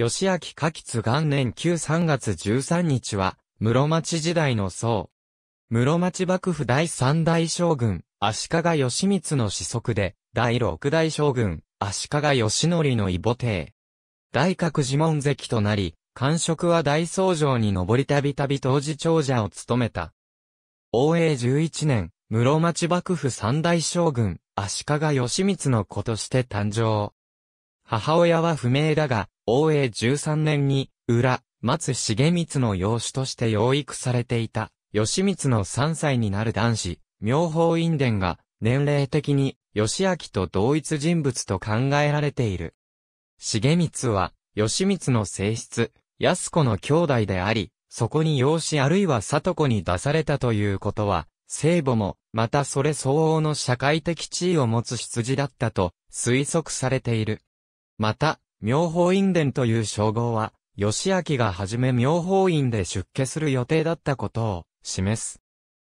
吉明夏吉元年9 3月13日は、室町時代の僧。室町幕府第三代将軍、足利義満の子息で、第六代将軍、足利義則の異母帝。大覚寺門跡となり、官職は大僧城に上りたびたび当時長者を務めた。応永11年、室町幕府三代将軍、足利義満の子として誕生。母親は不明だが、応永13年に、裏、松重光の養子として養育されていた、義光の3歳になる男子、妙法院伝が、年齢的に、義明と同一人物と考えられている。重光は、義光の性質、安子の兄弟であり、そこに養子あるいは里子に出されたということは、聖母も、またそれ相応の社会的地位を持つ羊だったと、推測されている。また、妙法院伝という称号は、義明がはじめ妙法院で出家する予定だったことを示す。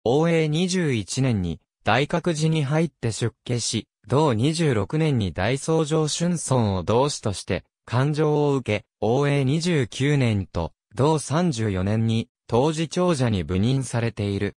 応永21年に大覚寺に入って出家し、同26年に大僧正春村を同志として、感情を受け、応永29年と、同34年に、当時長者に部任されている。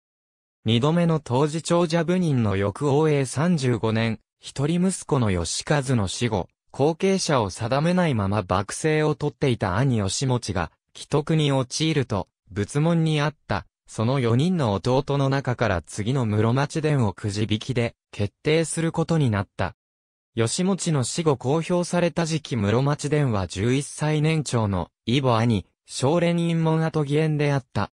二度目の当時長者部任の翌応永35年、一人息子の義和の死後、後継者を定めないまま幕政を取っていた兄吉持が、既得に陥ると、仏門にあった、その4人の弟の中から次の室町伝をくじ引きで、決定することになった。吉持の死後公表された時期室町伝は11歳年長の、イボ兄、少年院門跡義援であった。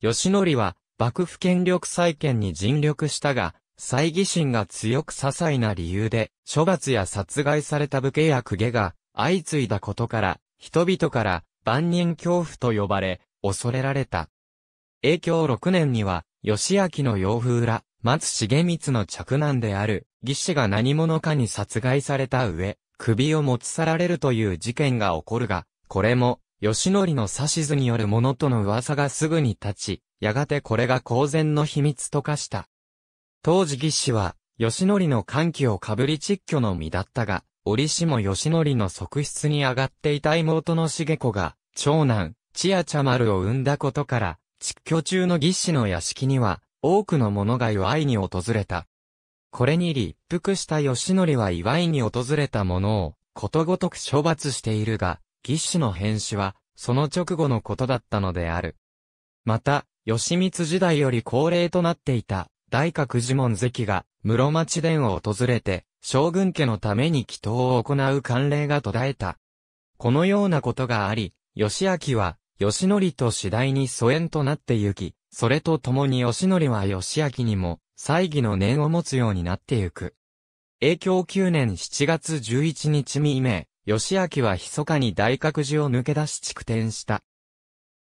吉則は、幕府権力再建に尽力したが、猜疑心が強く些細な理由で、処罰や殺害された武家や公家が、相次いだことから、人々から、万人恐怖と呼ばれ、恐れられた。影響6年には、義明の洋風裏、松重光の嫡男である、義士が何者かに殺害された上、首を持ち去られるという事件が起こるが、これも、義則の指図によるものとの噂がすぐに立ち、やがてこれが公然の秘密と化した。当時義士は、義則の歓喜をかぶり窒居の身だったが、折しも義則の側室に上がっていた妹の重子が、長男、千夜茶丸を産んだことから、窒居中の義士の屋敷には、多くの者が祝いに訪れた。これに立腹した義則は祝いに訪れた者を、ことごとく処罰しているが、義士の変死は、その直後のことだったのである。また、義満時代より高齢となっていた、大覚寺門関が、室町殿を訪れて、将軍家のために祈祷を行う慣例が途絶えた。このようなことがあり、義明は、義則と次第に疎遠となってゆき、それと共に義則は義明にも、祭儀の念を持つようになってゆく。永享9年7月11日未明、義明は密かに大覚寺を抜け出し築転した。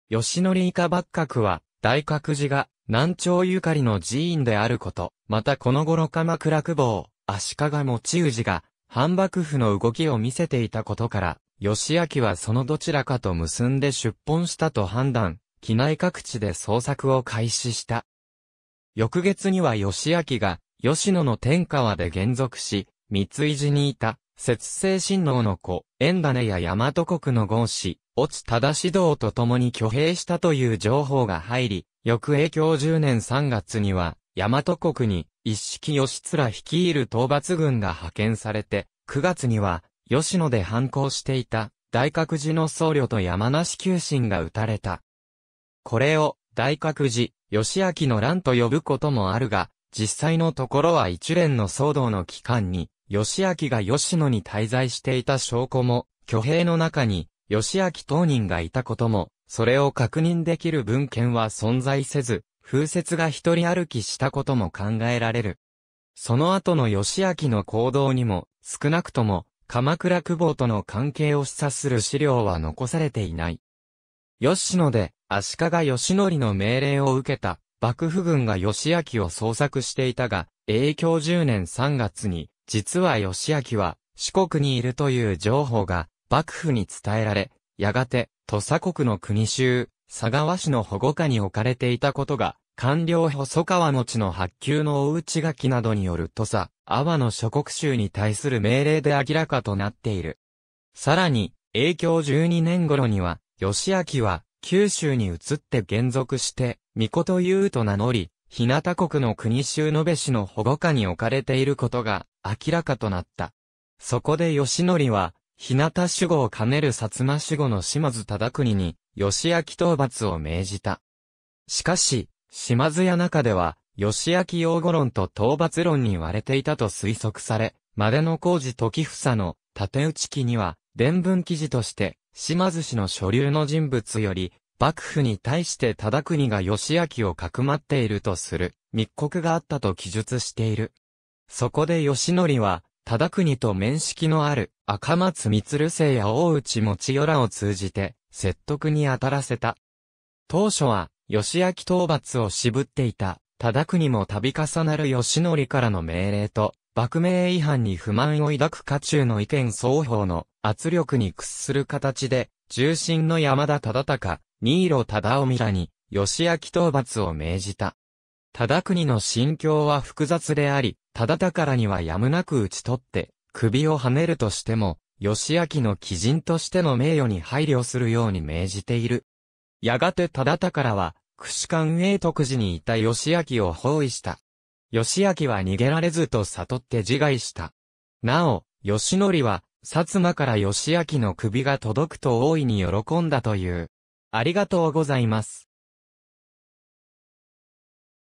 義則以下幕閣は、大覚寺が南朝ゆかりの寺院であること、またこの頃鎌倉久保、足利持氏が、反幕府の動きを見せていたことから、義明はそのどちらかと結んで出奔したと判断、機内各地で捜索を開始した。翌月には義明が、吉野の天川で減続し、三井寺にいた、節制親王の子、円種や大和国の豪子、落正指導と共に挙兵したという情報が入り、翌影響10年3月には、大和国に、一式義貫率いる討伐軍が派遣されて、9月には、吉野で反抗していた、大覚寺の僧侶と山梨九神が撃たれた。これを、大覚寺、義明の乱と呼ぶこともあるが、実際のところは一連の騒動の期間に、義明が吉野に滞在していた証拠も、挙兵の中に義明当人がいたことも、それを確認できる文献は存在せず、風説が一人歩きしたことも考えられる。その後の義明の行動にも、少なくとも、鎌倉久保との関係を示唆する資料は残されていない。吉野で、足利義則の命令を受けた、幕府軍が義明を捜索していたが、影響10年3月に、実は義明は、四国にいるという情報が、幕府に伝えられ、やがて、土佐国の国衆、佐川市の保護下に置かれていたことが、官僚細川の地の発給の大内書きなどによる土佐、阿波の諸国衆に対する命令で明らかとなっている。さらに、永響12年頃には、義明は、九州に移って減属して、御子と言うと名乗り、日向国の国衆延べ氏の保護下に置かれていることが明らかとなった。そこで義則は、日向守護を兼ねる薩摩守護の島津忠国に、義明討伐を命じた。しかし、島津屋中では、義明擁護論と討伐論に割れていたと推測され、までの工事時房の縦打ち記には、伝文記事として、島津氏の所流の人物より、幕府に対して忠国が義明をかくまっているとする、密告があったと記述している。そこで義則は、忠国と面識のある赤松光生や大内持よらを通じて説得に当たらせた。当初は義明討伐を渋っていた忠国も度重なる義則からの命令と幕命違反に不満を抱く家中の意見双方の圧力に屈する形で、重心の山田忠敬、新色忠臣らに、義明討伐を命じた。忠国の心境は複雑であり、忠宝にはやむなく打ち取って、首をはねるとしても、義明の基人としての名誉に配慮するように命じている。やがて忠宝は、指官営徳寺にいた義明を包囲した。義明は逃げられずと悟って自害した。なお、義則は、薩摩から義明の首が届くと大いに喜んだという。ありがとうございます。